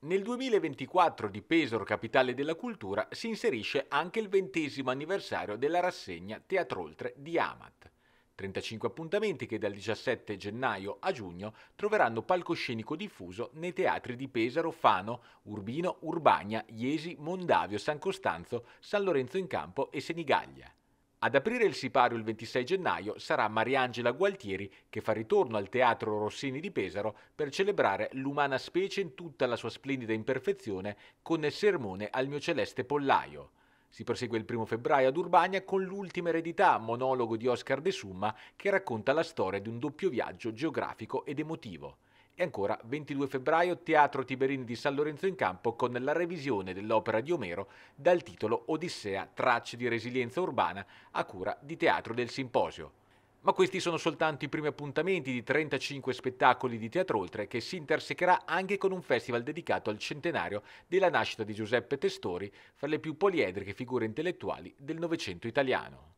Nel 2024 di Pesaro, capitale della cultura, si inserisce anche il ventesimo anniversario della rassegna Teatroltre di Amat. 35 appuntamenti che dal 17 gennaio a giugno troveranno palcoscenico diffuso nei teatri di Pesaro, Fano, Urbino, Urbagna, Iesi, Mondavio, San Costanzo, San Lorenzo in Campo e Senigallia. Ad aprire il sipario il 26 gennaio sarà Mariangela Gualtieri che fa ritorno al Teatro Rossini di Pesaro per celebrare l'umana specie in tutta la sua splendida imperfezione con il sermone al mio celeste pollaio. Si prosegue il primo febbraio ad Urbania con l'ultima eredità, monologo di Oscar De Summa, che racconta la storia di un doppio viaggio geografico ed emotivo. E ancora 22 febbraio, Teatro Tiberini di San Lorenzo in Campo con la revisione dell'opera di Omero dal titolo Odissea, tracce di resilienza urbana a cura di Teatro del Simposio. Ma questi sono soltanto i primi appuntamenti di 35 spettacoli di Teatro Oltre che si intersecherà anche con un festival dedicato al centenario della nascita di Giuseppe Testori, fra le più poliedriche figure intellettuali del Novecento italiano.